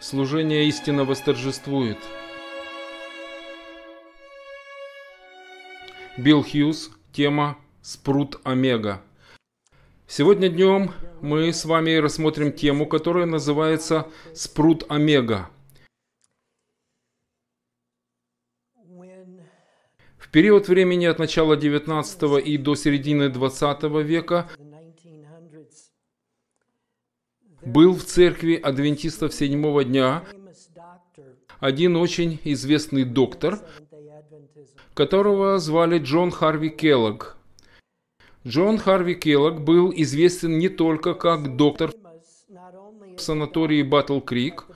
Служение истинно восторжествует. Билл Хьюз, тема «Спрут Омега». Сегодня днем мы с вами рассмотрим тему, которая называется «Спрут Омега». В период времени от начала 19 и до середины 20 века – был в церкви адвентистов седьмого дня один очень известный доктор, которого звали Джон Харви Келлог. Джон Харви Келлог был известен не только как доктор в санатории Батл Крик,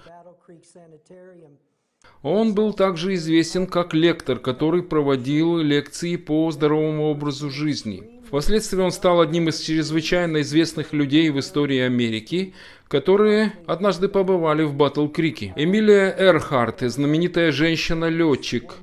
он был также известен как лектор, который проводил лекции по здоровому образу жизни. Впоследствии он стал одним из чрезвычайно известных людей в истории Америки, которые однажды побывали в Батл-Крике. Эмилия Эрхарт, знаменитая женщина-летчик,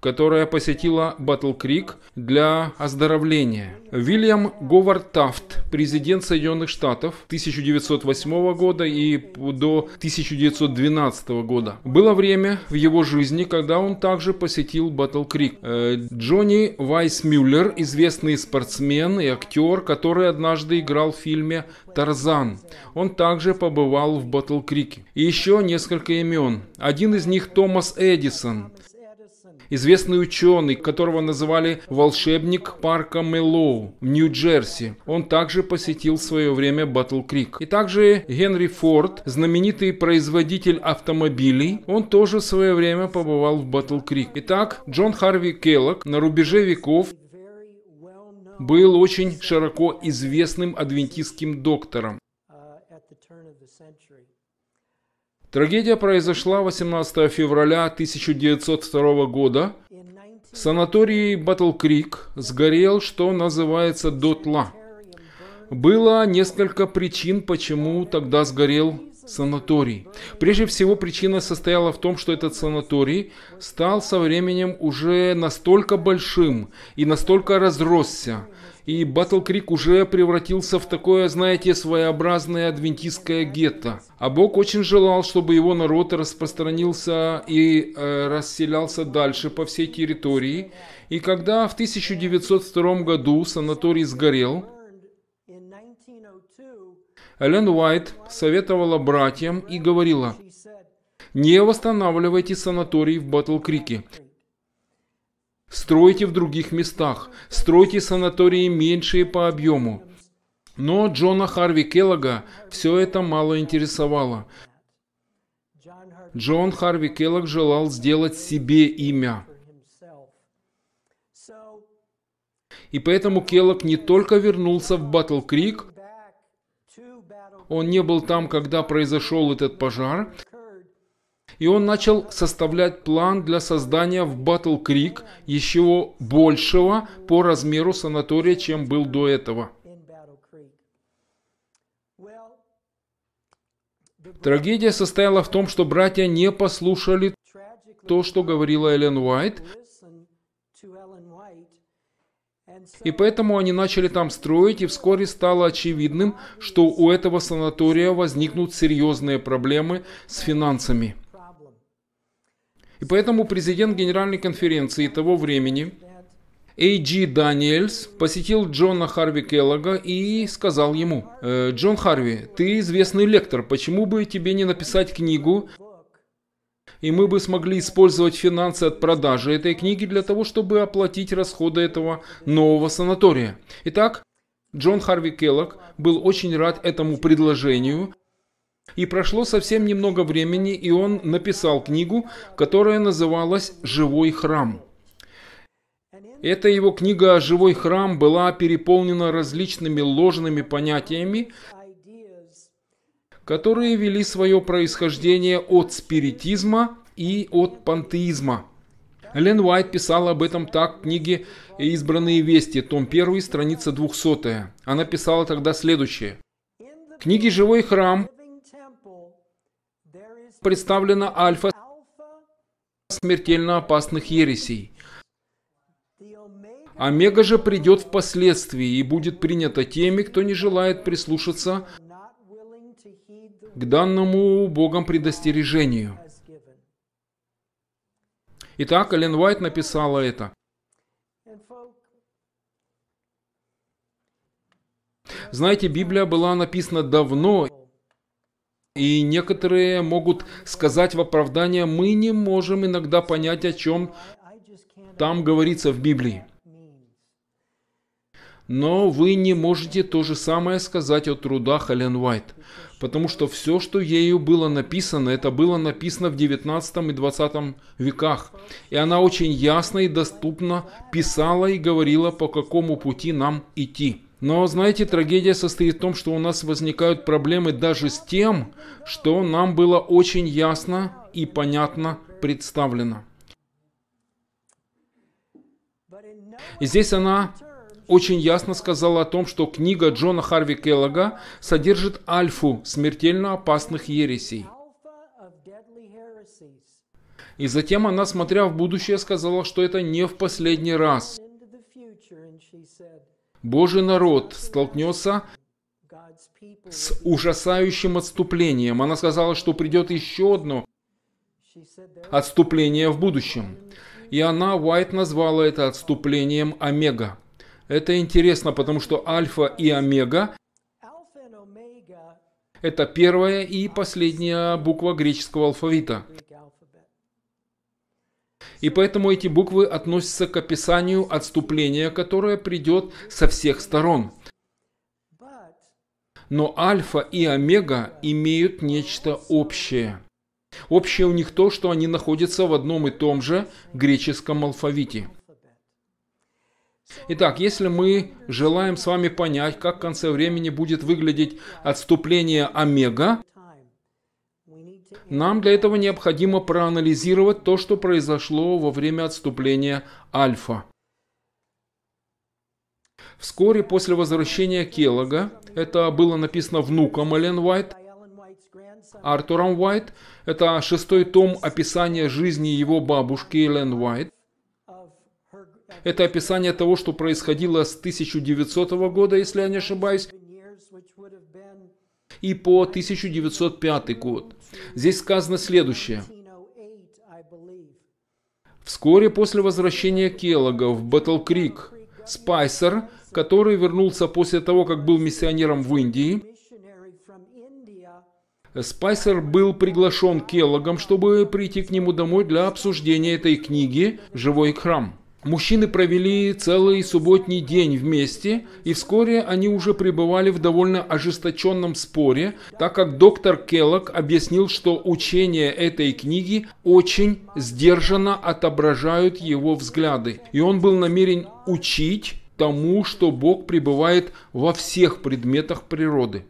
которая посетила Батл Крик для оздоровления. Вильям Говард Тафт, президент Соединенных Штатов 1908 года и до 1912 года. Было время в его жизни, когда он также посетил Батл Крик. Э, Джонни Вайсмюллер, известный спортсмен и актер, который однажды играл в фильме «Тарзан». Он также побывал в Батл Крике. И еще несколько имен. Один из них Томас Эдисон, известный ученый, которого называли «волшебник парка Меллоу, в Нью-Джерси. Он также посетил в свое время Батл Крик. И также Генри Форд, знаменитый производитель автомобилей, он тоже в свое время побывал в Батл Крик. Итак, Джон Харви Келлок на рубеже веков был очень широко известным адвентистским доктором. Uh, Трагедия произошла 18 февраля 1902 года. Санаторий Батл Крик сгорел, что называется, дотла. Было несколько причин, почему тогда сгорел санаторий. Прежде всего причина состояла в том, что этот санаторий стал со временем уже настолько большим и настолько разросся, и Батл Крик уже превратился в такое, знаете, своеобразное адвентистское гетто. А Бог очень желал, чтобы его народ распространился и э, расселялся дальше по всей территории. И когда в 1902 году санаторий сгорел, Эллен Уайт советовала братьям и говорила, «Не восстанавливайте санаторий в Батл Крике. Стройте в других местах, стройте санатории меньшие по объему. Но Джона Харви Келлога все это мало интересовало. Джон Харви Келлог желал сделать себе имя. И поэтому Келлог не только вернулся в Батл Крик, он не был там, когда произошел этот пожар, и он начал составлять план для создания в Батл Крик еще большего по размеру санатория, чем был до этого. Трагедия состояла в том, что братья не послушали то, что говорила Эллен Уайт, и поэтому они начали там строить, и вскоре стало очевидным, что у этого санатория возникнут серьезные проблемы с финансами. И поэтому президент Генеральной конференции того времени Эйджи Даниэльс посетил Джона Харви Келлога и сказал ему, э, «Джон Харви, ты известный лектор, почему бы тебе не написать книгу, и мы бы смогли использовать финансы от продажи этой книги для того, чтобы оплатить расходы этого нового санатория?» Итак, Джон Харви Келлог был очень рад этому предложению, и прошло совсем немного времени, и он написал книгу, которая называлась «Живой храм». Эта его книга «Живой храм» была переполнена различными ложными понятиями, которые вели свое происхождение от спиритизма и от пантеизма. Лен Уайт писал об этом так в книге «Избранные вести», том 1, страница 200. Она писала тогда следующее. В книге «Живой храм» представлена альфа смертельно опасных ересей. Омега же придет впоследствии и будет принята теми, кто не желает прислушаться к данному Богом предостережению. Итак, Эллен Уайт написала это. Знаете, Библия была написана давно, и некоторые могут сказать в оправдание, мы не можем иногда понять, о чем там говорится в Библии. Но вы не можете то же самое сказать о трудах Эллен Уайт, потому что все, что ею было написано, это было написано в 19 и 20 веках. И она очень ясно и доступно писала и говорила, по какому пути нам идти. Но, знаете, трагедия состоит в том, что у нас возникают проблемы даже с тем, что нам было очень ясно и понятно представлено. И здесь она очень ясно сказала о том, что книга Джона Харви Келлога содержит альфу смертельно опасных ересей. И затем она, смотря в будущее, сказала, что это не в последний раз. Божий народ столкнется с ужасающим отступлением. Она сказала, что придет еще одно отступление в будущем. И она, Уайт, назвала это отступлением Омега. Это интересно, потому что Альфа и Омега – это первая и последняя буква греческого алфавита – и поэтому эти буквы относятся к описанию отступления, которое придет со всех сторон. Но альфа и омега имеют нечто общее. Общее у них то, что они находятся в одном и том же греческом алфавите. Итак, если мы желаем с вами понять, как в конце времени будет выглядеть отступление омега, нам для этого необходимо проанализировать то, что произошло во время отступления Альфа. Вскоре после возвращения Келлога, это было написано внуком Эллен Уайт, Артуром Уайт, это шестой том описания жизни его бабушки Эллен Уайт, это описание того, что происходило с 1900 года, если я не ошибаюсь, и по 1905 год. Здесь сказано следующее. Вскоре после возвращения Келлога в Бэтл Крик, Спайсер, который вернулся после того, как был миссионером в Индии, Спайсер был приглашен Келлогом, чтобы прийти к нему домой для обсуждения этой книги «Живой храм». Мужчины провели целый субботний день вместе, и вскоре они уже пребывали в довольно ожесточенном споре, так как доктор Келлок объяснил, что учения этой книги очень сдержанно отображают его взгляды, и он был намерен учить тому, что Бог пребывает во всех предметах природы.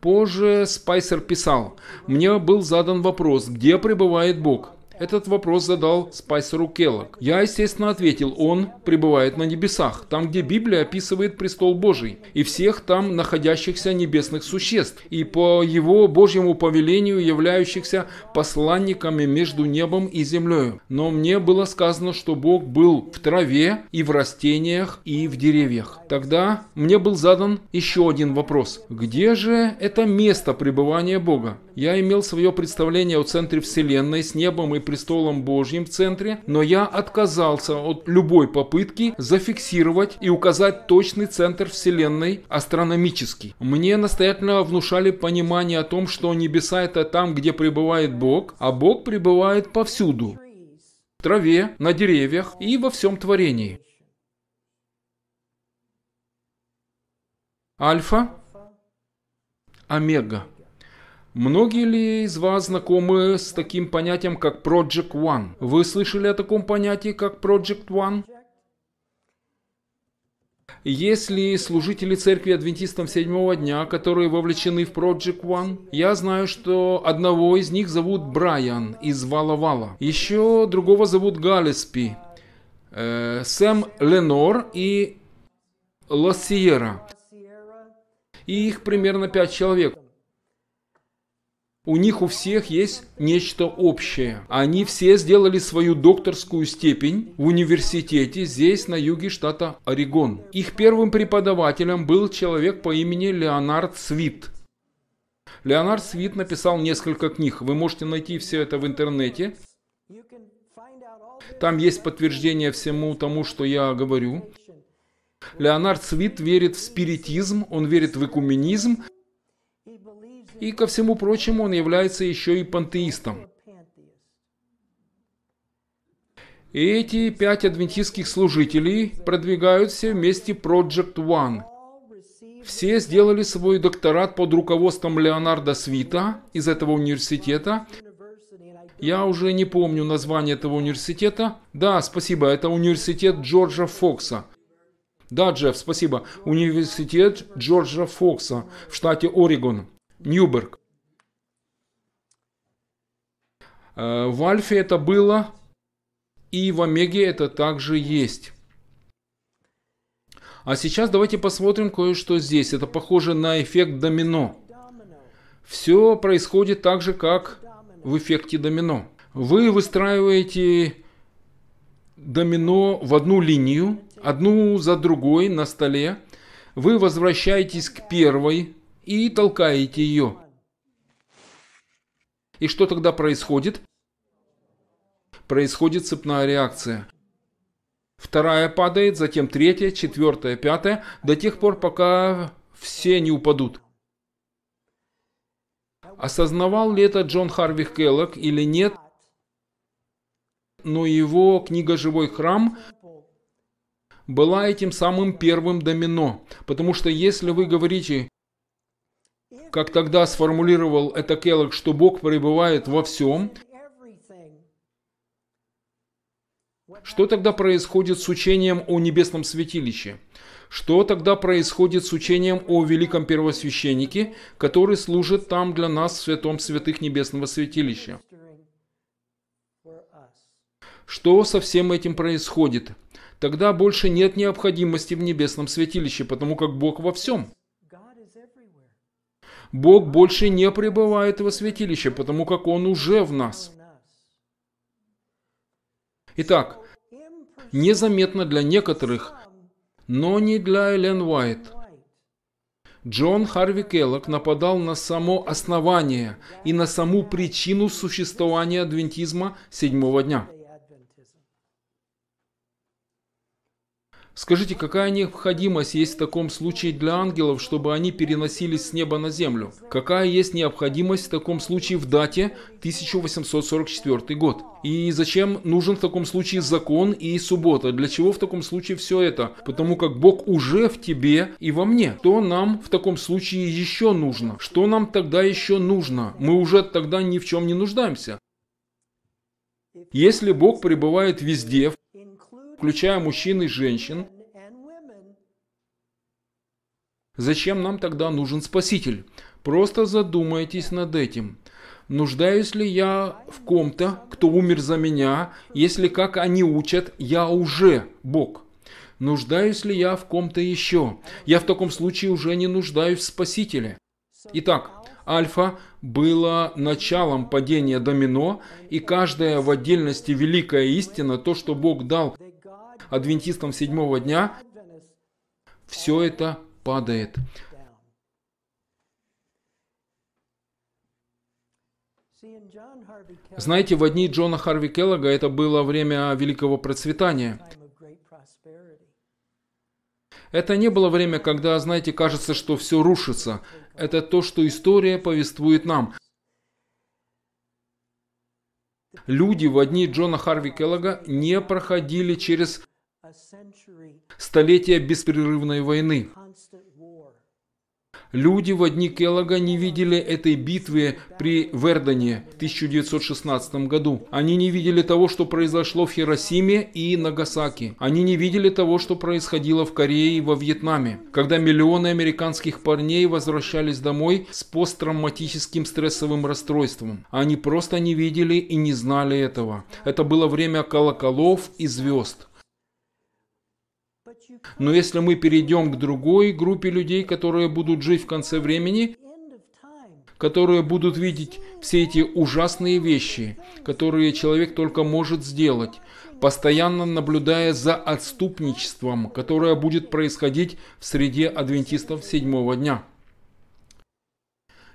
Позже Спайсер писал, «Мне был задан вопрос, где пребывает Бог?» Этот вопрос задал Спайсеру Келлок. Я, естественно, ответил, он пребывает на небесах, там, где Библия описывает престол Божий, и всех там находящихся небесных существ, и по его Божьему повелению являющихся посланниками между небом и землей. Но мне было сказано, что Бог был в траве и в растениях и в деревьях. Тогда мне был задан еще один вопрос. Где же это место пребывания Бога? Я имел свое представление о центре Вселенной с небом и престолом Божьим в центре, но я отказался от любой попытки зафиксировать и указать точный центр Вселенной астрономический. Мне настоятельно внушали понимание о том, что небеса это там, где пребывает Бог, а Бог пребывает повсюду. В траве, на деревьях и во всем творении. Альфа, Омега. Многие ли из вас знакомы с таким понятием, как Project One? Вы слышали о таком понятии, как Project One? Есть ли служители церкви адвентистам седьмого дня, которые вовлечены в Project One? Я знаю, что одного из них зовут Брайан из Вала-Вала. Еще другого зовут Галеспи, э, Сэм Ленор и Лосиера. И их примерно пять человек. У них у всех есть нечто общее. Они все сделали свою докторскую степень в университете здесь, на юге штата Орегон. Их первым преподавателем был человек по имени Леонард Свит. Леонард Свит написал несколько книг. Вы можете найти все это в интернете. Там есть подтверждение всему тому, что я говорю. Леонард Свит верит в спиритизм, он верит в экуменизм, и, ко всему прочему, он является еще и пантеистом. И эти пять адвентистских служителей продвигаются вместе Project One. Все сделали свой докторат под руководством Леонарда Свита из этого университета. Я уже не помню название этого университета. Да, спасибо, это университет Джорджа Фокса. Да, Джефф, спасибо. Университет Джорджа Фокса в штате Орегон. Ньюберг. Э, в Альфе это было, и в Омеге это также есть. А сейчас давайте посмотрим кое-что здесь. Это похоже на эффект домино. Все происходит так же, как в эффекте домино. Вы выстраиваете домино в одну линию, одну за другой на столе. Вы возвращаетесь к первой и толкаете ее. И что тогда происходит? Происходит цепная реакция. Вторая падает, затем третья, четвертая, пятая, до тех пор, пока все не упадут. Осознавал ли это Джон Харви Келлок или нет, но его книга «Живой храм» была этим самым первым домино. Потому что если вы говорите как тогда сформулировал это Келлог, что Бог пребывает во всем, что тогда происходит с учением о небесном святилище? Что тогда происходит с учением о великом первосвященнике, который служит там для нас в святом святых небесного святилища? Что со всем этим происходит? Тогда больше нет необходимости в небесном святилище, потому как Бог во всем. Бог больше не пребывает во святилище, потому как Он уже в нас. Итак, незаметно для некоторых, но не для Эллен Уайт. Джон Харви Келлок нападал на само основание и на саму причину существования адвентизма седьмого дня – Скажите, какая необходимость есть в таком случае для ангелов, чтобы они переносились с неба на землю? Какая есть необходимость в таком случае в дате 1844 год? И зачем нужен в таком случае закон и суббота? Для чего в таком случае все это? Потому как Бог уже в тебе и во мне. Что нам в таком случае еще нужно? Что нам тогда еще нужно? Мы уже тогда ни в чем не нуждаемся. Если Бог пребывает везде, включая мужчин и женщин. Зачем нам тогда нужен Спаситель? Просто задумайтесь над этим. Нуждаюсь ли я в ком-то, кто умер за меня, если, как они учат, я уже Бог? Нуждаюсь ли я в ком-то еще? Я в таком случае уже не нуждаюсь в Спасителе. Итак, Альфа было началом падения домино, и каждая в отдельности великая истина, то, что Бог дал адвентистам седьмого дня, все это падает. Знаете, в одни Джона Харви Келлога это было время великого процветания. Это не было время, когда, знаете, кажется, что все рушится. Это то, что история повествует нам. Люди в одни Джона Харви Келлога не проходили через Столетия беспрерывной войны. Люди в одни Келлога не видели этой битвы при Вердоне в 1916 году. Они не видели того, что произошло в Хиросиме и Нагасаки. Они не видели того, что происходило в Корее и во Вьетнаме, когда миллионы американских парней возвращались домой с посттравматическим стрессовым расстройством. Они просто не видели и не знали этого. Это было время колоколов и звезд. Но если мы перейдем к другой группе людей, которые будут жить в конце времени, которые будут видеть все эти ужасные вещи, которые человек только может сделать, постоянно наблюдая за отступничеством, которое будет происходить в среде адвентистов седьмого дня.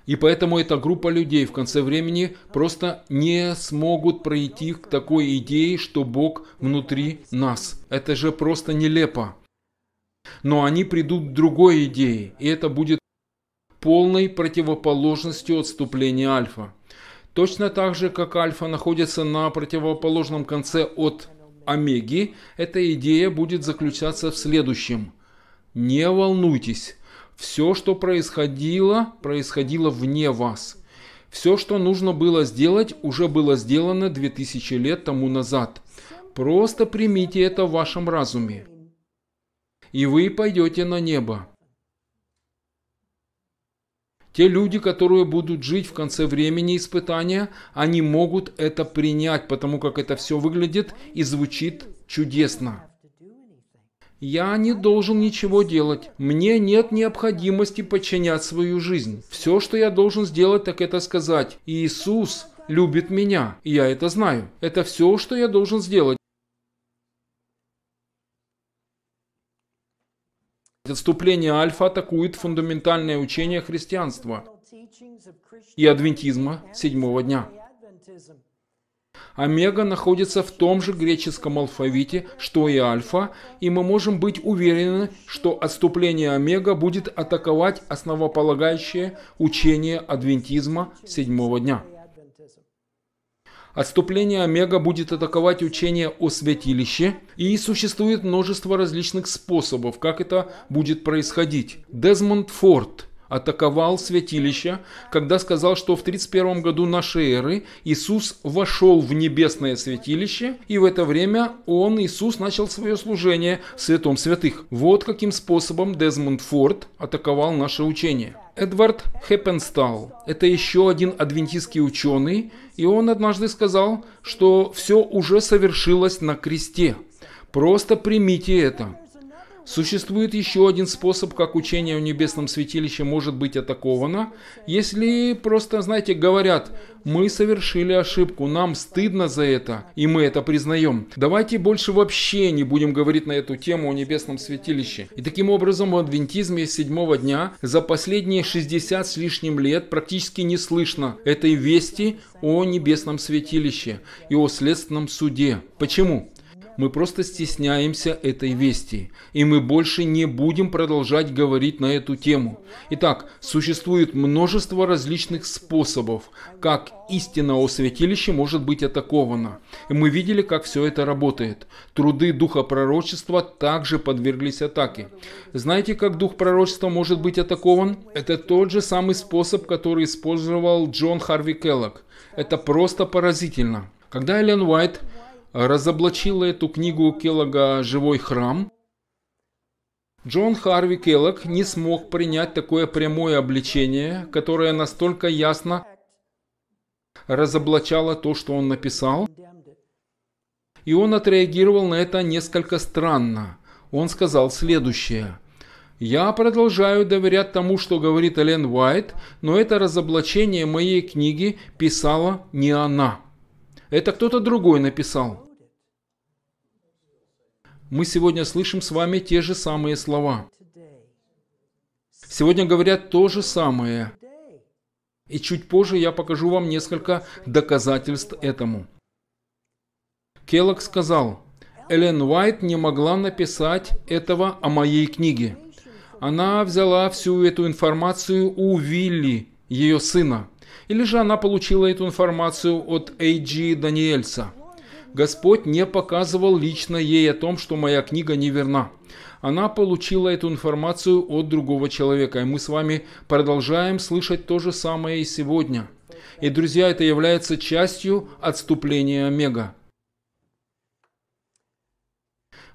И поэтому эта группа людей в конце времени просто не смогут пройти к такой идее, что Бог внутри нас. Это же просто нелепо. Но они придут к другой идее, и это будет полной противоположностью отступления альфа. Точно так же, как альфа находится на противоположном конце от омеги, эта идея будет заключаться в следующем. Не волнуйтесь, все, что происходило, происходило вне вас. Все, что нужно было сделать, уже было сделано 2000 лет тому назад. Просто примите это в вашем разуме и вы пойдете на небо. Те люди, которые будут жить в конце времени испытания, они могут это принять, потому как это все выглядит и звучит чудесно. Я не должен ничего делать. Мне нет необходимости подчинять свою жизнь. Все, что я должен сделать, так это сказать «Иисус любит меня, и я это знаю». Это все, что я должен сделать. Отступление альфа атакует фундаментальное учение христианства и адвентизма седьмого дня. Омега находится в том же греческом алфавите, что и альфа, и мы можем быть уверены, что отступление омега будет атаковать основополагающее учение адвентизма седьмого дня. Отступление Омега будет атаковать учение о святилище, и существует множество различных способов, как это будет происходить. Дезмонд Форд атаковал святилище, когда сказал, что в 31 году нашей эры Иисус вошел в небесное святилище, и в это время он, Иисус, начал свое служение в святом святых. Вот каким способом Дезмонд Форд атаковал наше учение. Эдвард Хеппенстал – это еще один адвентистский ученый, и он однажды сказал, что все уже совершилось на кресте. Просто примите это. Существует еще один способ, как учение о небесном святилище может быть атаковано, если просто, знаете, говорят, мы совершили ошибку, нам стыдно за это, и мы это признаем. Давайте больше вообще не будем говорить на эту тему о небесном святилище. И таким образом в адвентизме седьмого дня за последние 60 с лишним лет практически не слышно этой вести о небесном святилище и о следственном суде. Почему? мы просто стесняемся этой вести, и мы больше не будем продолжать говорить на эту тему. Итак, существует множество различных способов, как истина о святилище может быть атакована. И мы видели, как все это работает. Труды духа пророчества также подверглись атаке. Знаете, как дух пророчества может быть атакован? Это тот же самый способ, который использовал Джон Харви Келлок. Это просто поразительно. Когда Эллен Уайт разоблачила эту книгу Келлога «Живой храм», Джон Харви Келлог не смог принять такое прямое обличение, которое настолько ясно разоблачало то, что он написал. И он отреагировал на это несколько странно. Он сказал следующее. «Я продолжаю доверять тому, что говорит Элен Уайт, но это разоблачение моей книги писала не она». Это кто-то другой написал. Мы сегодня слышим с вами те же самые слова. Сегодня говорят то же самое. И чуть позже я покажу вам несколько доказательств этому. Келлог сказал, Эллен Уайт не могла написать этого о моей книге. Она взяла всю эту информацию у Вилли, ее сына. Или же она получила эту информацию от А.Г. Даниэльса. Господь не показывал лично ей о том, что моя книга неверна. Она получила эту информацию от другого человека, и мы с вами продолжаем слышать то же самое и сегодня. И, друзья, это является частью отступления Омега.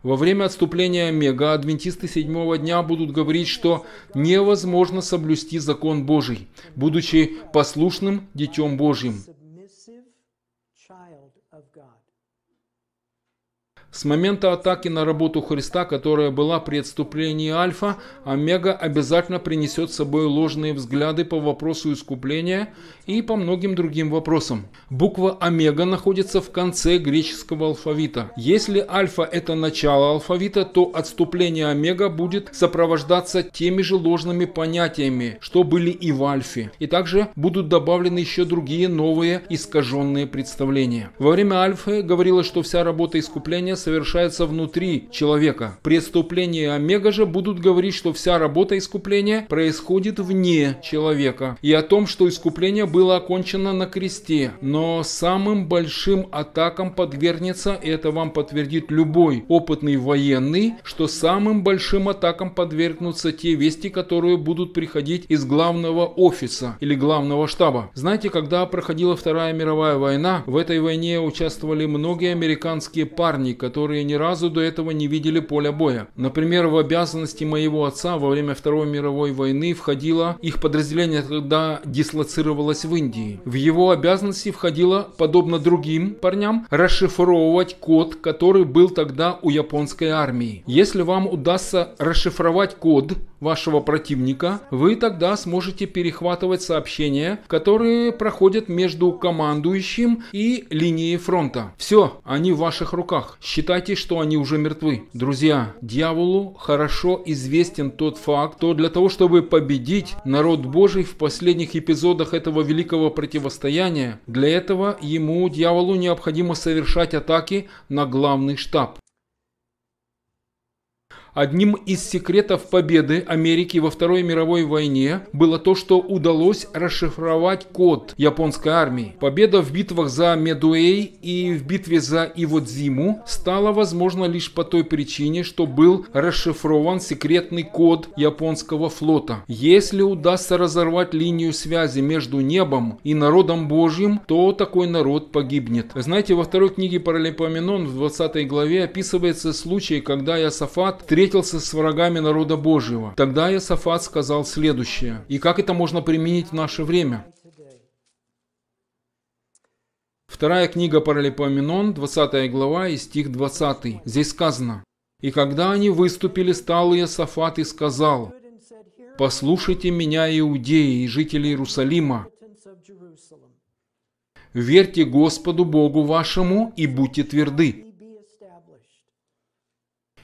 Во время отступления Мега адвентисты седьмого дня будут говорить, что невозможно соблюсти закон Божий, будучи послушным Детем Божьим. С момента атаки на работу Христа, которая была при отступлении Альфа, Омега обязательно принесет с собой ложные взгляды по вопросу искупления и по многим другим вопросам. Буква Омега находится в конце греческого алфавита. Если Альфа – это начало алфавита, то отступление Омега будет сопровождаться теми же ложными понятиями, что были и в Альфе. И также будут добавлены еще другие новые искаженные представления. Во время Альфы говорилось, что вся работа искупления совершается внутри человека. Преступления Омега же будут говорить, что вся работа искупления происходит вне человека и о том, что искупление было окончено на кресте. Но самым большим атакам подвергнется, и это вам подтвердит любой опытный военный, что самым большим атакам подвергнутся те вести, которые будут приходить из главного офиса или главного штаба. Знаете, когда проходила Вторая мировая война, в этой войне участвовали многие американские парни, которые которые ни разу до этого не видели поля боя. Например, в обязанности моего отца во время Второй мировой войны входило их подразделение тогда дислоцировалось в Индии. В его обязанности входило, подобно другим парням, расшифровывать код, который был тогда у японской армии. Если вам удастся расшифровать код, вашего противника, вы тогда сможете перехватывать сообщения, которые проходят между командующим и линией фронта. Все, они в ваших руках. Считайте, что они уже мертвы. Друзья, дьяволу хорошо известен тот факт, что для того, чтобы победить народ Божий в последних эпизодах этого великого противостояния, для этого ему, дьяволу, необходимо совершать атаки на главный штаб. Одним из секретов победы Америки во Второй мировой войне было то, что удалось расшифровать код японской армии. Победа в битвах за Медуэй и в битве за Иводзиму стала возможна лишь по той причине, что был расшифрован секретный код японского флота. Если удастся разорвать линию связи между небом и народом Божьим, то такой народ погибнет. Знаете, во второй книге Паралипоменон в 20 главе описывается случай, когда Иосафат 3 встретился с врагами народа Божьего. Тогда Иосафат сказал следующее. И как это можно применить в наше время? Вторая книга Паралипоменон, 20 глава и стих 20. Здесь сказано. «И когда они выступили, стал Иосафат и сказал, «Послушайте меня, иудеи и жители Иерусалима, верьте Господу Богу вашему и будьте тверды,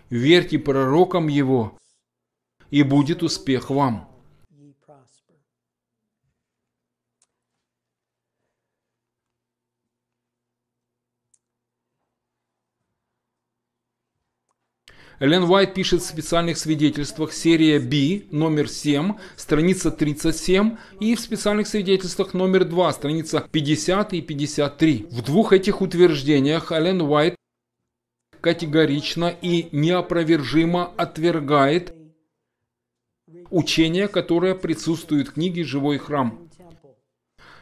верьте пророкам его, и будет успех вам. Эллен Уайт пишет в специальных свидетельствах серия B, номер 7, страница 37, и в специальных свидетельствах номер 2, страница 50 и 53. В двух этих утверждениях Эллен Уайт категорично и неопровержимо отвергает учение, которое присутствует в книге «Живой храм».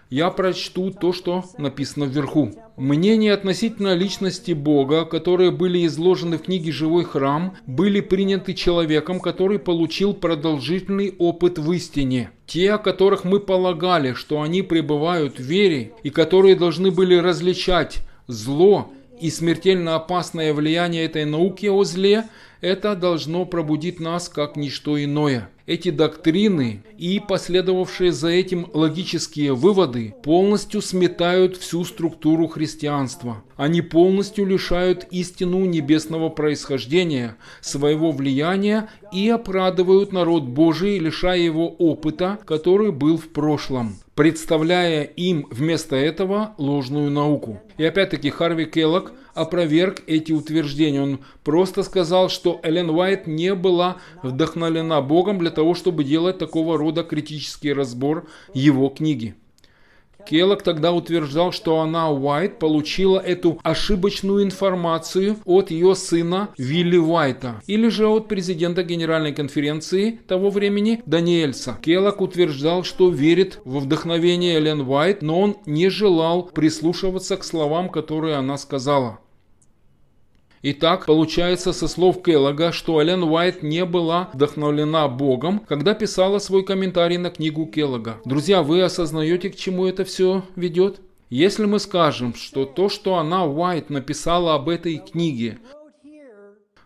Я прочту то, что написано вверху. Мнения относительно личности Бога, которые были изложены в книге «Живой храм», были приняты человеком, который получил продолжительный опыт в истине. Те, о которых мы полагали, что они пребывают в вере и которые должны были различать зло и смертельно опасное влияние этой науки о зле это должно пробудить нас как ничто иное. Эти доктрины и последовавшие за этим логические выводы полностью сметают всю структуру христианства. Они полностью лишают истину небесного происхождения, своего влияния и оправдывают народ Божий, лишая его опыта, который был в прошлом представляя им вместо этого ложную науку. И опять-таки Харви Келлок – опроверг эти утверждения. Он просто сказал, что Эллен Уайт не была вдохновлена Богом для того, чтобы делать такого рода критический разбор его книги. Келлок тогда утверждал, что она, Уайт, получила эту ошибочную информацию от ее сына Вилли Уайта или же от президента Генеральной конференции того времени Даниэльса. Келлок утверждал, что верит во вдохновение Эллен Уайт, но он не желал прислушиваться к словам, которые она сказала. Итак, получается со слов Келлога, что Эллен Уайт не была вдохновлена Богом, когда писала свой комментарий на книгу Келлога. Друзья, вы осознаете, к чему это все ведет? Если мы скажем, что то, что она, Уайт, написала об этой книге,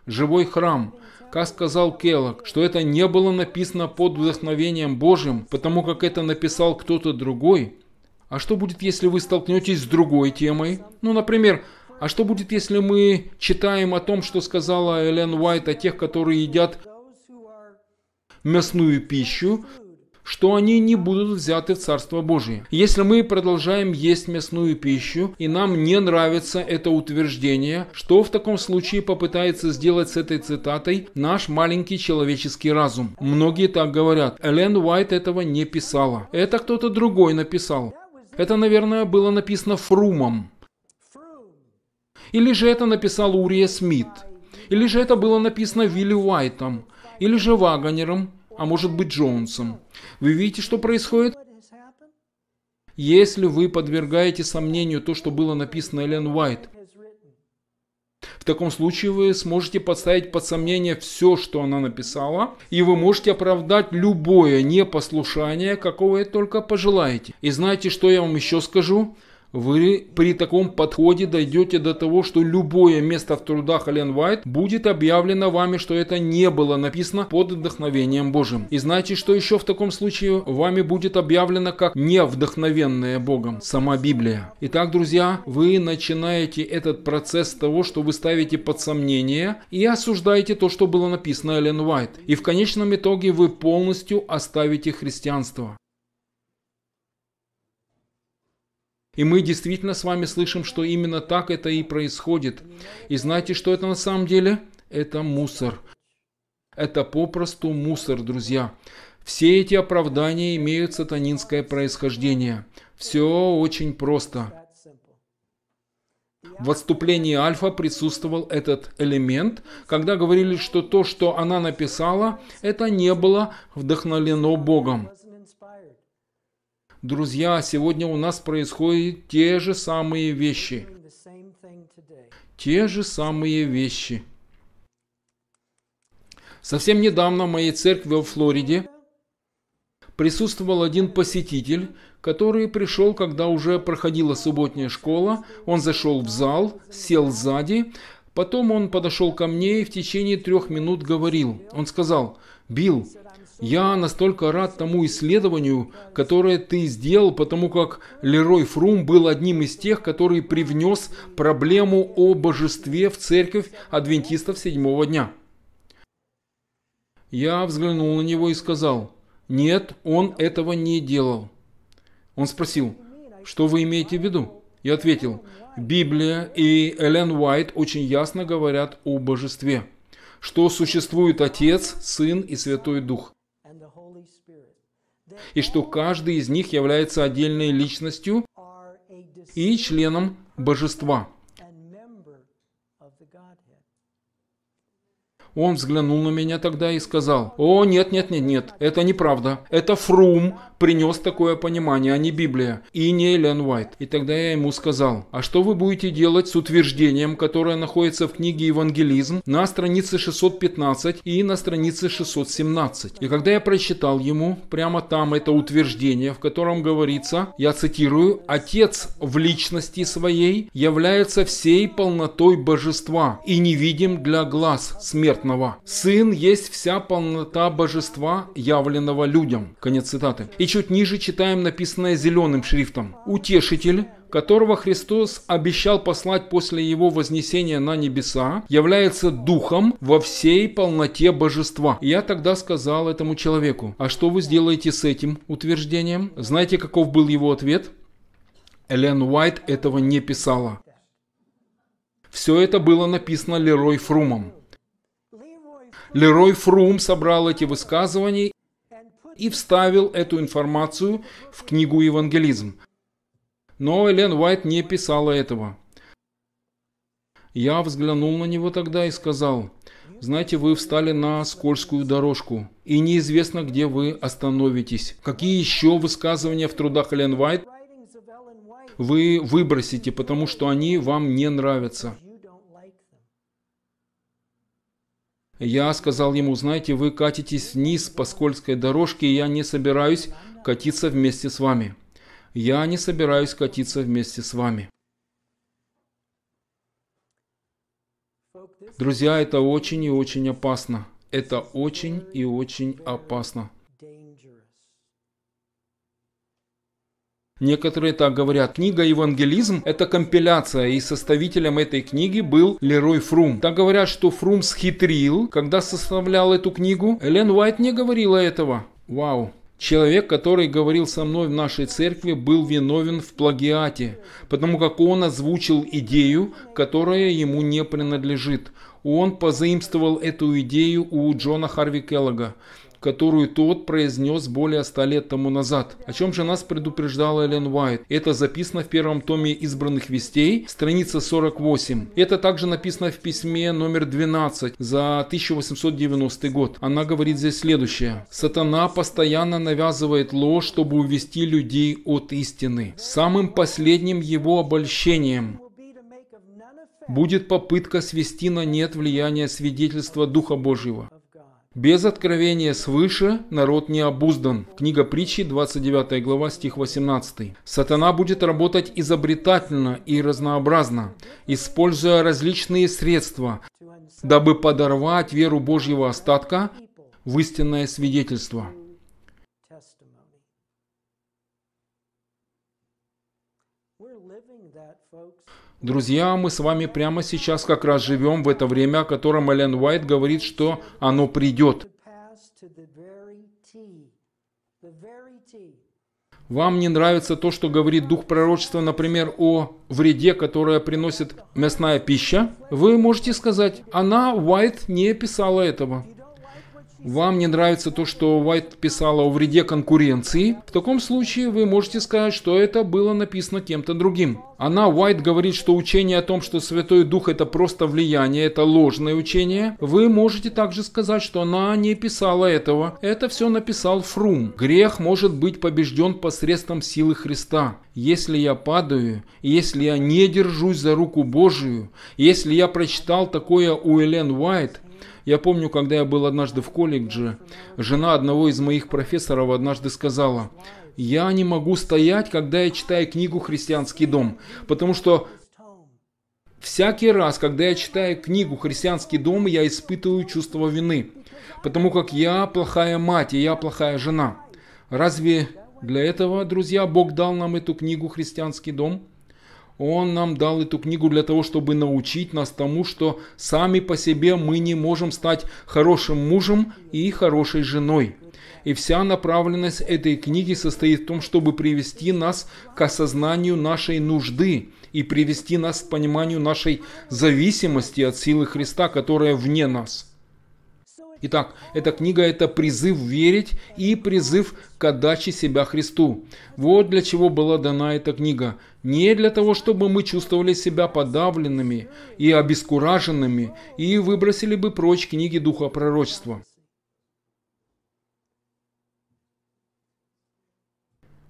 «Живой храм», как сказал Келлог, что это не было написано под вдохновением Божьим, потому как это написал кто-то другой. А что будет, если вы столкнетесь с другой темой? Ну, например, а что будет, если мы читаем о том, что сказала Элен Уайт о тех, которые едят мясную пищу, что они не будут взяты в Царство Божие. Если мы продолжаем есть мясную пищу, и нам не нравится это утверждение, что в таком случае попытается сделать с этой цитатой наш маленький человеческий разум? Многие так говорят. Элен Уайт этого не писала. Это кто-то другой написал. Это, наверное, было написано Фрумом. Или же это написал Урия Смит. Или же это было написано Вилли Уайтом. Или же Вагонером, а может быть Джонсом. Вы видите, что происходит? Если вы подвергаете сомнению то, что было написано Эллен Уайт, в таком случае вы сможете подставить под сомнение все, что она написала, и вы можете оправдать любое непослушание, какого только пожелаете. И знаете, что я вам еще скажу? Вы при таком подходе дойдете до того, что любое место в трудах Ален Уайт будет объявлено вами, что это не было написано под вдохновением Божьим. И знаете, что еще в таком случае вами будет объявлено как не вдохновенное Богом, сама Библия. Итак, друзья, вы начинаете этот процесс того, что вы ставите под сомнение и осуждаете то, что было написано Эллен Уайт. И в конечном итоге вы полностью оставите христианство. И мы действительно с вами слышим, что именно так это и происходит. И знаете, что это на самом деле? Это мусор. Это попросту мусор, друзья. Все эти оправдания имеют сатанинское происхождение. Все очень просто. В отступлении Альфа присутствовал этот элемент, когда говорили, что то, что она написала, это не было вдохновлено Богом. Друзья, сегодня у нас происходят те же самые вещи. Те же самые вещи. Совсем недавно в моей церкви в Флориде присутствовал один посетитель, который пришел, когда уже проходила субботняя школа. Он зашел в зал, сел сзади. Потом он подошел ко мне и в течение трех минут говорил. Он сказал, «Билл, я настолько рад тому исследованию, которое ты сделал, потому как Лерой Фрум был одним из тех, который привнес проблему о божестве в церковь адвентистов седьмого дня. Я взглянул на него и сказал, нет, он этого не делал. Он спросил, что вы имеете в виду? Я ответил, Библия и Эллен Уайт очень ясно говорят о божестве, что существует Отец, Сын и Святой Дух и что каждый из них является отдельной личностью и членом божества. Он взглянул на меня тогда и сказал, «О, нет, нет, нет, нет, это неправда. Это Фрум принес такое понимание, а не Библия, и не Эллен Уайт. И тогда я ему сказал, а что вы будете делать с утверждением, которое находится в книге «Евангелизм» на странице 615 и на странице 617? И когда я прочитал ему прямо там это утверждение, в котором говорится, я цитирую, «Отец в личности своей является всей полнотой божества и невидим для глаз смертного. Сын есть вся полнота божества, явленного людям». Конец цитаты. И чуть ниже читаем написанное зеленым шрифтом. Утешитель которого Христос обещал послать после его вознесения на небеса, является духом во всей полноте божества. я тогда сказал этому человеку, а что вы сделаете с этим утверждением? Знаете, каков был его ответ? Элен Уайт этого не писала. Все это было написано Лерой Фрумом. Лерой Фрум собрал эти высказывания и вставил эту информацию в книгу «Евангелизм». Но Элен Уайт не писала этого. Я взглянул на него тогда и сказал, «Знаете, вы встали на скользкую дорожку, и неизвестно, где вы остановитесь. Какие еще высказывания в трудах Элен Уайт вы выбросите, потому что они вам не нравятся?» Я сказал ему, знаете, вы катитесь вниз по скользкой дорожке, и я не собираюсь катиться вместе с вами. Я не собираюсь катиться вместе с вами. Друзья, это очень и очень опасно. Это очень и очень опасно. Некоторые так говорят. Книга «Евангелизм» — это компиляция, и составителем этой книги был Лерой Фрум. Так говорят, что Фрум схитрил, когда составлял эту книгу. Элен Уайт не говорила этого. Вау. Человек, который говорил со мной в нашей церкви, был виновен в плагиате, потому как он озвучил идею, которая ему не принадлежит. Он позаимствовал эту идею у Джона Харви Келлога которую тот произнес более ста лет тому назад. О чем же нас предупреждала Эллен Уайт? Это записано в первом томе избранных вестей, страница 48. Это также написано в письме номер 12 за 1890 год. Она говорит здесь следующее. Сатана постоянно навязывает ложь, чтобы увести людей от истины. Самым последним его обольщением будет попытка свести на нет влияние свидетельства Духа Божьего. Без откровения свыше народ не обуздан. Книга притчи, 29 глава, стих 18. Сатана будет работать изобретательно и разнообразно, используя различные средства, дабы подорвать веру Божьего остатка в истинное свидетельство. Друзья, мы с вами прямо сейчас как раз живем в это время, о котором Эллен Уайт говорит, что оно придет. Вам не нравится то, что говорит дух пророчества, например, о вреде, которое приносит мясная пища? Вы можете сказать, она, Уайт, не писала этого вам не нравится то, что Уайт писала о вреде конкуренции, в таком случае вы можете сказать, что это было написано кем-то другим. Она, Уайт, говорит, что учение о том, что Святой Дух это просто влияние, это ложное учение. Вы можете также сказать, что она не писала этого. Это все написал Фрум. Грех может быть побежден посредством силы Христа. Если я падаю, если я не держусь за руку Божию, если я прочитал такое у Элен Уайт, я помню, когда я был однажды в колледже, жена одного из моих профессоров однажды сказала, «Я не могу стоять, когда я читаю книгу «Христианский дом», потому что Всякий раз, когда я читаю книгу «Христианский дом», я испытываю чувство вины, потому как я плохая мать и я плохая жена. Разве для этого, друзья, Бог дал нам эту книгу «Христианский дом»? Он нам дал эту книгу для того, чтобы научить нас тому, что сами по себе мы не можем стать хорошим мужем и хорошей женой. И вся направленность этой книги состоит в том, чтобы привести нас к осознанию нашей нужды и привести нас к пониманию нашей зависимости от силы Христа, которая вне нас. Итак, эта книга – это призыв верить и призыв к отдаче себя Христу. Вот для чего была дана эта книга. Не для того, чтобы мы чувствовали себя подавленными и обескураженными и выбросили бы прочь книги Духа Пророчества.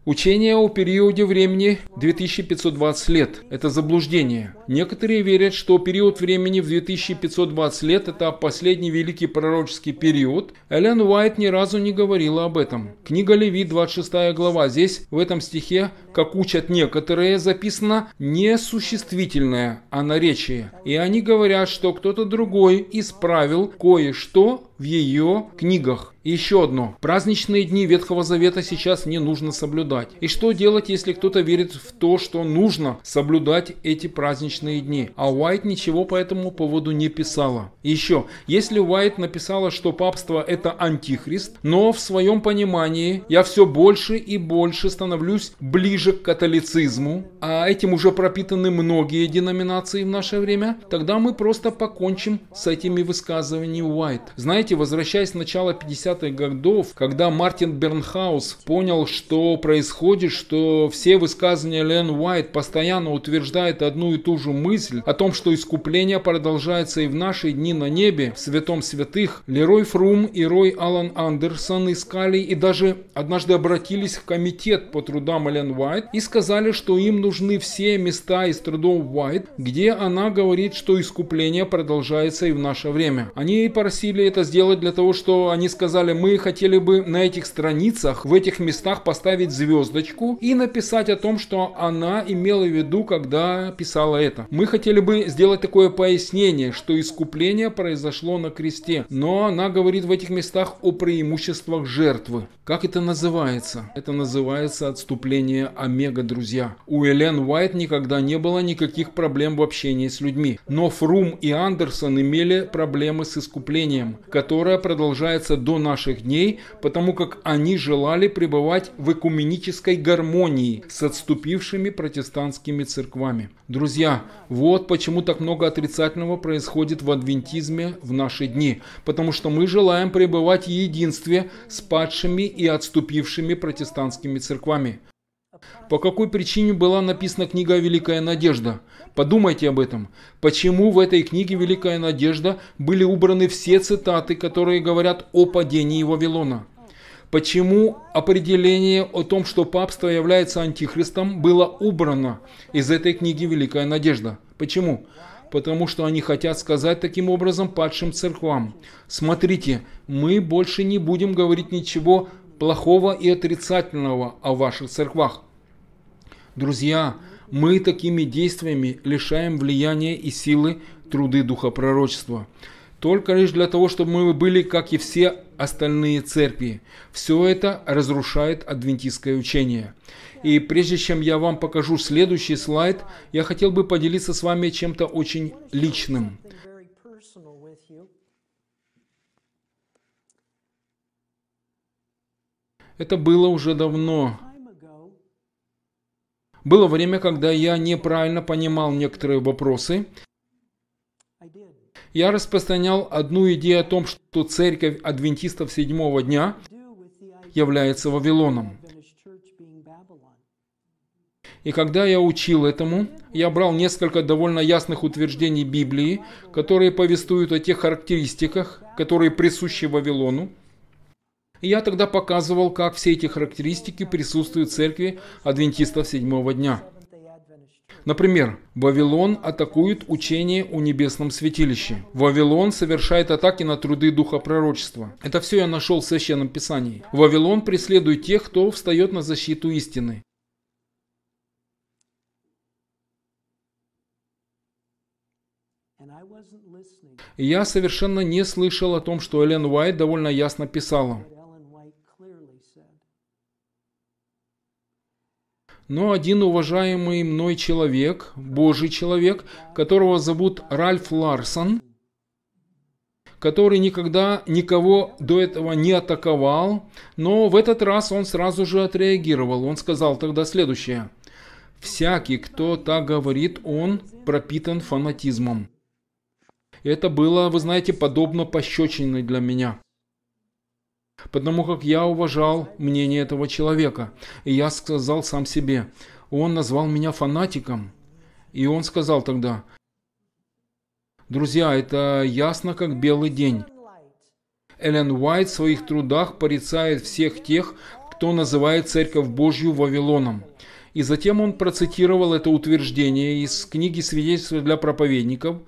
Учение о периоде времени 2520 лет – это заблуждение. Некоторые верят, что период времени в 2520 лет – это последний великий пророческий период. Эллен Уайт ни разу не говорила об этом. Книга Леви, 26 глава. Здесь, в этом стихе, как учат некоторые, записано не существительное, а наречие. И они говорят, что кто-то другой исправил кое-что, в ее книгах. еще одно. Праздничные дни Ветхого Завета сейчас не нужно соблюдать. И что делать, если кто-то верит в то, что нужно соблюдать эти праздничные дни? А Уайт ничего по этому поводу не писала. еще, если Уайт написала, что папство это антихрист, но в своем понимании я все больше и больше становлюсь ближе к католицизму, а этим уже пропитаны многие деноминации в наше время, тогда мы просто покончим с этими высказываниями Уайт. Знаете, знаете, возвращаясь в начало 50-х годов, когда Мартин Бернхаус понял, что происходит, что все высказывания Лен Уайт постоянно утверждают одну и ту же мысль о том, что искупление продолжается и в наши дни на небе, в святом святых, Лерой Фрум и Рой Алан Андерсон искали и даже однажды обратились в комитет по трудам Лен Уайт и сказали, что им нужны все места из трудов Уайт, где она говорит, что искупление продолжается и в наше время. Они просили это сделать сделать для того, что они сказали, мы хотели бы на этих страницах, в этих местах поставить звездочку и написать о том, что она имела в виду, когда писала это. Мы хотели бы сделать такое пояснение, что искупление произошло на кресте, но она говорит в этих местах о преимуществах жертвы. Как это называется? Это называется отступление омега, друзья. У Элен Уайт никогда не было никаких проблем в общении с людьми, но Фрум и Андерсон имели проблемы с искуплением, которая продолжается до наших дней, потому как они желали пребывать в экуменической гармонии с отступившими протестантскими церквами. Друзья, вот почему так много отрицательного происходит в адвентизме в наши дни, потому что мы желаем пребывать в единстве с падшими и отступившими протестантскими церквами. По какой причине была написана книга «Великая надежда»? Подумайте об этом. Почему в этой книге «Великая надежда» были убраны все цитаты, которые говорят о падении Вавилона? Почему определение о том, что папство является антихристом, было убрано из этой книги «Великая надежда»? Почему? Потому что они хотят сказать таким образом падшим церквам. Смотрите, мы больше не будем говорить ничего плохого и отрицательного о ваших церквах. Друзья, мы такими действиями лишаем влияния и силы труды духопророчества. Только лишь для того, чтобы мы были, как и все остальные церкви. Все это разрушает адвентистское учение. И прежде чем я вам покажу следующий слайд, я хотел бы поделиться с вами чем-то очень личным. Это было уже давно, было время, когда я неправильно понимал некоторые вопросы. Я распространял одну идею о том, что церковь адвентистов седьмого дня является Вавилоном. И когда я учил этому, я брал несколько довольно ясных утверждений Библии, которые повествуют о тех характеристиках, которые присущи Вавилону, и я тогда показывал, как все эти характеристики присутствуют в церкви адвентистов седьмого дня. Например, Вавилон атакует учение о небесном святилище. Вавилон совершает атаки на труды духа пророчества. Это все я нашел в Священном Писании. Вавилон преследует тех, кто встает на защиту истины. И я совершенно не слышал о том, что Эллен Уайт довольно ясно писала. но один уважаемый мной человек, божий человек, которого зовут Ральф Ларсон, который никогда никого до этого не атаковал, но в этот раз он сразу же отреагировал. Он сказал тогда следующее. «Всякий, кто так говорит, он пропитан фанатизмом». Это было, вы знаете, подобно пощечине для меня – потому как я уважал мнение этого человека. И я сказал сам себе, он назвал меня фанатиком. И он сказал тогда, друзья, это ясно как белый день. Эллен Уайт в своих трудах порицает всех тех, кто называет Церковь Божью Вавилоном. И затем он процитировал это утверждение из книги «Свидетельства для проповедников»,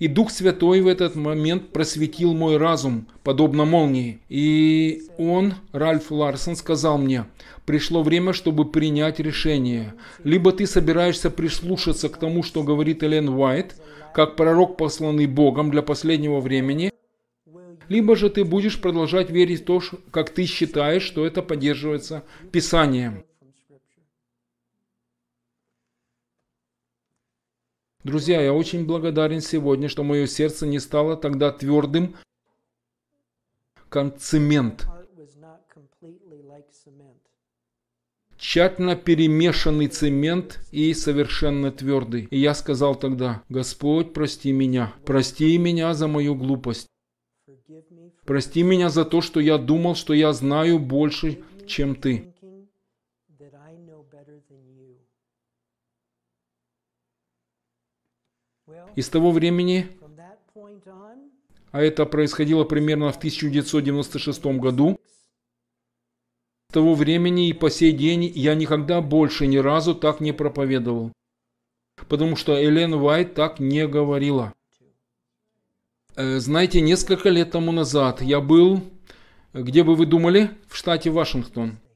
и Дух Святой в этот момент просветил мой разум, подобно молнии. И он, Ральф Ларсон, сказал мне, пришло время, чтобы принять решение. Либо ты собираешься прислушаться к тому, что говорит Элен Уайт, как пророк, посланный Богом для последнего времени, либо же ты будешь продолжать верить в то, как ты считаешь, что это поддерживается Писанием. Друзья, я очень благодарен сегодня, что мое сердце не стало тогда твердым, как цемент. Тщательно перемешанный цемент и совершенно твердый. И я сказал тогда, Господь, прости меня. Прости меня за мою глупость. Прости меня за то, что я думал, что я знаю больше, чем ты. И с того времени, а это происходило примерно в 1996 году, с того времени и по сей день я никогда больше ни разу так не проповедовал, потому что Элен Уайт так не говорила. Э, знаете, несколько лет тому назад я был, где бы вы думали, в штате Вашингтон –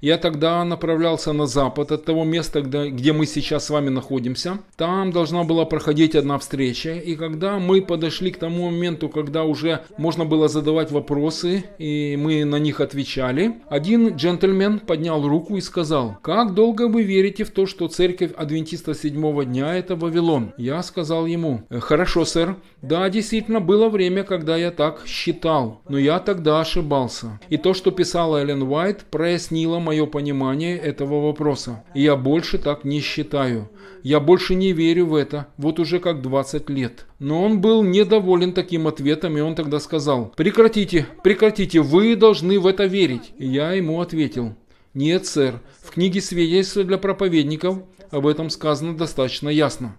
я тогда направлялся на запад от того места, где мы сейчас с вами находимся. Там должна была проходить одна встреча. И когда мы подошли к тому моменту, когда уже можно было задавать вопросы, и мы на них отвечали, один джентльмен поднял руку и сказал, «Как долго вы верите в то, что церковь адвентиста седьмого дня – это Вавилон?» Я сказал ему, «Э, «Хорошо, сэр. Да, действительно, было время, когда я так считал, но я тогда ошибался. И то, что писала Эллен Уайт, прояснило мое понимание этого вопроса. я больше так не считаю. Я больше не верю в это, вот уже как 20 лет. Но он был недоволен таким ответом, и он тогда сказал, «Прекратите, прекратите, вы должны в это верить». И я ему ответил, «Нет, сэр, в книге свидетельства для проповедников об этом сказано достаточно ясно».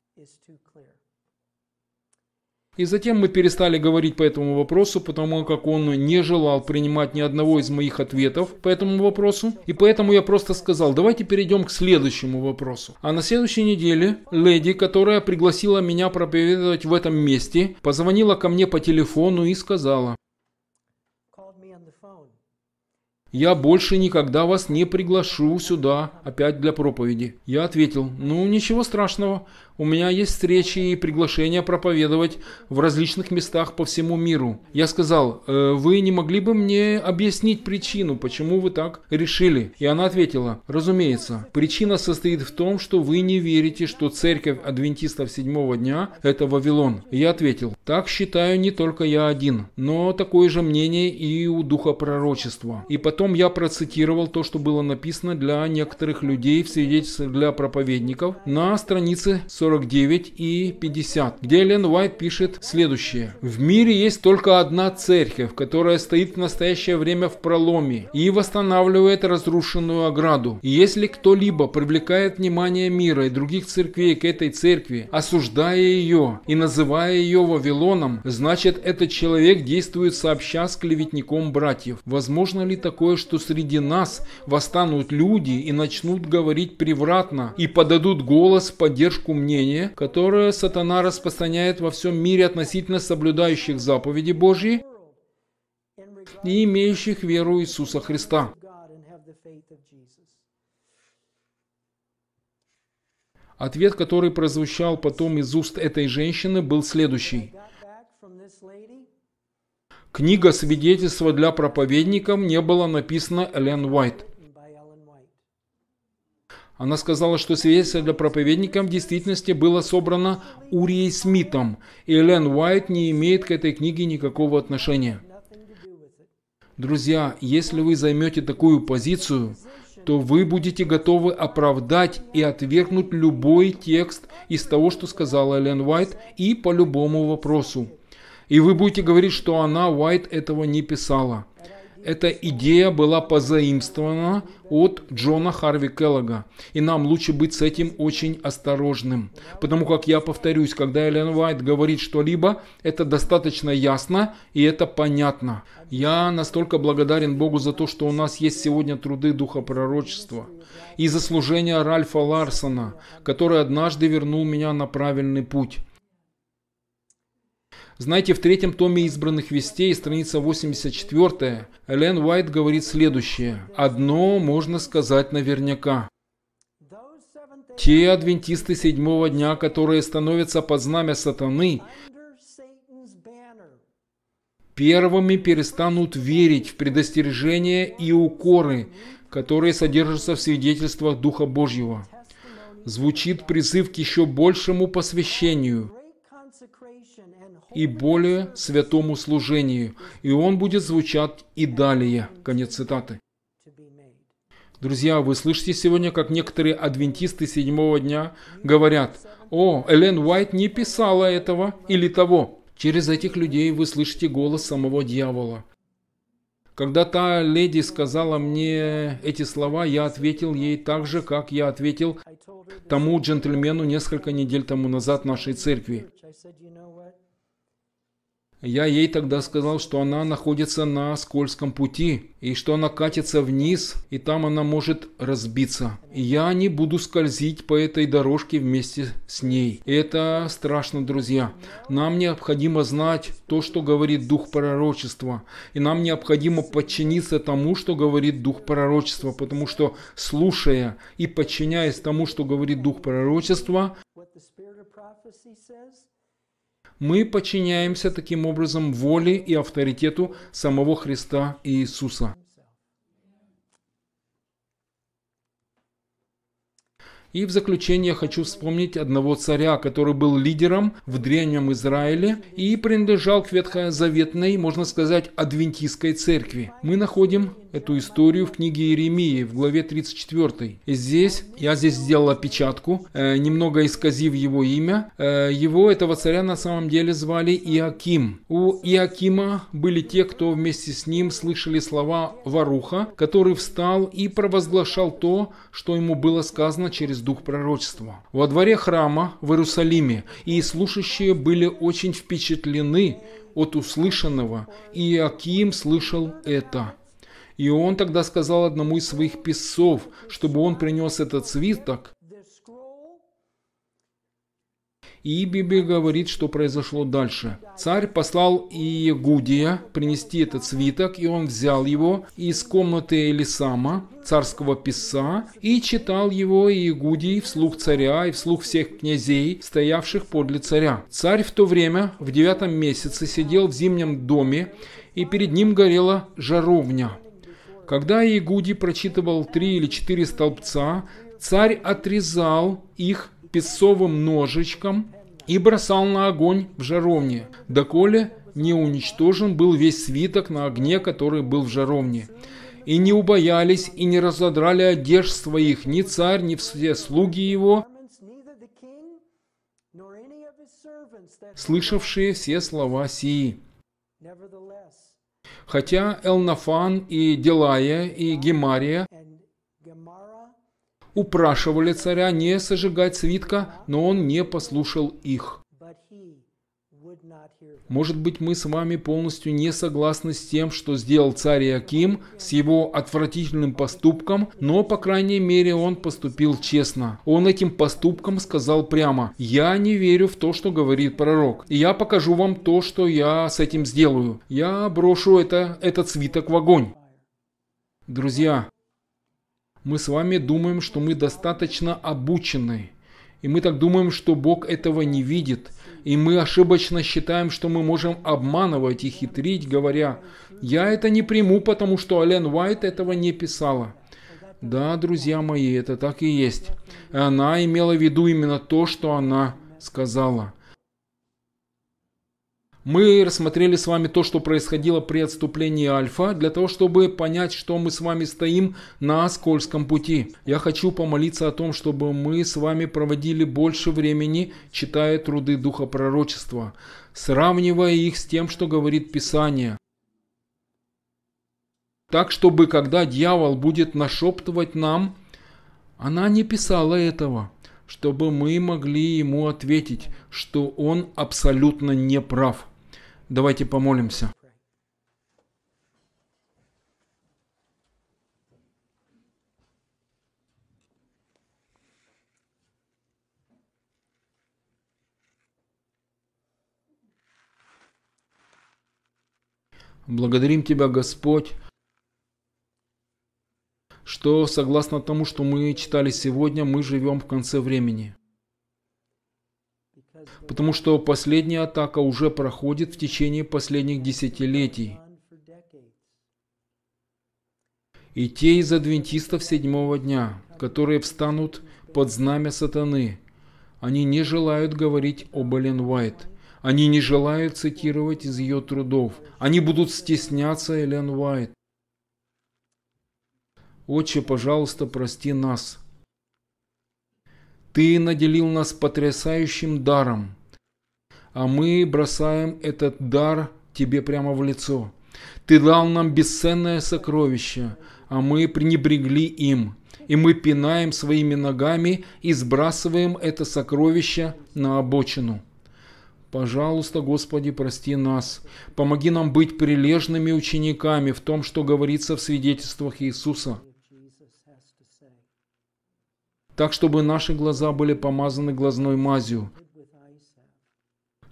И затем мы перестали говорить по этому вопросу, потому как он не желал принимать ни одного из моих ответов по этому вопросу. И поэтому я просто сказал, давайте перейдем к следующему вопросу. А на следующей неделе леди, которая пригласила меня проповедовать в этом месте, позвонила ко мне по телефону и сказала, «Я больше никогда вас не приглашу сюда опять для проповеди». Я ответил, «Ну, ничего страшного. У меня есть встречи и приглашения проповедовать в различных местах по всему миру». Я сказал, э, «Вы не могли бы мне объяснить причину, почему вы так решили?» И она ответила, «Разумеется, причина состоит в том, что вы не верите, что церковь адвентистов седьмого дня – это Вавилон». Я ответил, «Так считаю не только я один, но такое же мнение и у духа пророчества». И потом Потом я процитировал то, что было написано для некоторых людей в свидетельстве для проповедников на странице 49 и 50, где Лен Уайт пишет следующее. «В мире есть только одна церковь, которая стоит в настоящее время в проломе и восстанавливает разрушенную ограду. И если кто-либо привлекает внимание мира и других церквей к этой церкви, осуждая ее и называя ее Вавилоном, значит этот человек действует сообща с клеветником братьев. Возможно ли такое такое, что среди нас восстанут люди и начнут говорить превратно и подадут голос в поддержку мнения, которое сатана распространяет во всем мире относительно соблюдающих заповеди Божьи и имеющих веру Иисуса Христа. Ответ, который прозвучал потом из уст этой женщины, был следующий. Книга свидетельства для проповедников не была написана Эллен Уайт. Она сказала, что свидетельство для проповедников в действительности было собрано Урией Смитом, и Эллен Уайт не имеет к этой книге никакого отношения. Друзья, если вы займете такую позицию, то вы будете готовы оправдать и отвергнуть любой текст из того, что сказала Эллен Уайт, и по любому вопросу. И вы будете говорить, что она, Уайт, этого не писала. Эта идея была позаимствована от Джона Харви Келлога. И нам лучше быть с этим очень осторожным. Потому как я повторюсь, когда Эллен Уайт говорит что-либо, это достаточно ясно и это понятно. Я настолько благодарен Богу за то, что у нас есть сегодня труды Духа Пророчества и за служение Ральфа Ларсона, который однажды вернул меня на правильный путь. Знаете, в третьем томе избранных вестей, страница 84, Элен Уайт говорит следующее. «Одно можно сказать наверняка. Те адвентисты седьмого дня, которые становятся под знамя сатаны, первыми перестанут верить в предостережения и укоры, которые содержатся в свидетельствах Духа Божьего. Звучит призыв к еще большему посвящению – и более святому служению, и он будет звучать и далее». Конец цитаты. Друзья, вы слышите сегодня, как некоторые адвентисты седьмого дня говорят, «О, Элен Уайт не писала этого или того». Через этих людей вы слышите голос самого дьявола. Когда та леди сказала мне эти слова, я ответил ей так же, как я ответил тому джентльмену несколько недель тому назад нашей церкви. Я ей тогда сказал, что она находится на скользком пути, и что она катится вниз, и там она может разбиться. И я не буду скользить по этой дорожке вместе с ней. Это страшно, друзья. Нам необходимо знать то, что говорит Дух Пророчества. И нам необходимо подчиниться тому, что говорит Дух Пророчества, потому что, слушая и подчиняясь тому, что говорит Дух Пророчества, мы подчиняемся таким образом воле и авторитету самого Христа Иисуса. И в заключение хочу вспомнить одного царя, который был лидером в Древнем Израиле и принадлежал к ветхозаветной, можно сказать, адвентистской церкви. Мы находим эту историю в книге Иеремии в главе 34. И здесь я здесь сделал опечатку, э, немного исказив его имя. Э, его, этого царя, на самом деле звали Иаким. У Иакима были те, кто вместе с ним слышали слова Варуха, который встал и провозглашал то, что ему было сказано через дух пророчества. Во дворе храма в Иерусалиме и слушающие были очень впечатлены от услышанного, и Иаким слышал это. И он тогда сказал одному из своих писцов, чтобы он принес этот свиток. И Библия говорит, что произошло дальше. Царь послал Иегудия принести этот свиток, и он взял его из комнаты Элисама, царского писца, и читал его Иегудий вслух царя и вслух всех князей, стоявших подле царя. Царь в то время, в девятом месяце, сидел в зимнем доме, и перед ним горела жаровня. Когда Иегуди прочитывал три или четыре столбца, царь отрезал их песцовым ножичком и бросал на огонь в жаровне, доколе не уничтожен был весь свиток на огне, который был в жаровне. И не убоялись, и не разодрали одежд своих ни царь, ни все слуги его, слышавшие все слова сии. Хотя Элнафан и Делая и Гемария упрашивали царя не сожигать свитка, но он не послушал их. Может быть, мы с вами полностью не согласны с тем, что сделал царь Иаким, с его отвратительным поступком, но, по крайней мере, он поступил честно. Он этим поступком сказал прямо, «Я не верю в то, что говорит пророк, и я покажу вам то, что я с этим сделаю. Я брошу это, этот свиток в огонь». Друзья, мы с вами думаем, что мы достаточно обучены, и мы так думаем, что Бог этого не видит – и мы ошибочно считаем, что мы можем обманывать и хитрить, говоря, я это не приму, потому что Ален Уайт этого не писала. Да, друзья мои, это так и есть. Она имела в виду именно то, что она сказала. Мы рассмотрели с вами то, что происходило при отступлении Альфа, для того, чтобы понять, что мы с вами стоим на скользком пути. Я хочу помолиться о том, чтобы мы с вами проводили больше времени, читая труды Духа Пророчества, сравнивая их с тем, что говорит Писание. Так, чтобы когда дьявол будет нашептывать нам, она не писала этого, чтобы мы могли ему ответить, что он абсолютно не прав. Давайте помолимся. Благодарим Тебя, Господь, что согласно тому, что мы читали сегодня, мы живем в конце времени потому что последняя атака уже проходит в течение последних десятилетий. И те из адвентистов седьмого дня, которые встанут под знамя сатаны, они не желают говорить об Эллен Уайт. Они не желают цитировать из ее трудов. Они будут стесняться Эллен Уайт. «Отче, пожалуйста, прости нас. Ты наделил нас потрясающим даром, а мы бросаем этот дар тебе прямо в лицо. Ты дал нам бесценное сокровище, а мы пренебрегли им, и мы пинаем своими ногами и сбрасываем это сокровище на обочину. Пожалуйста, Господи, прости нас. Помоги нам быть прилежными учениками в том, что говорится в свидетельствах Иисуса. Так, чтобы наши глаза были помазаны глазной мазью –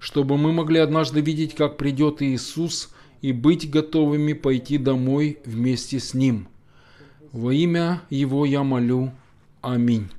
чтобы мы могли однажды видеть, как придет Иисус, и быть готовыми пойти домой вместе с Ним. Во имя Его я молю. Аминь.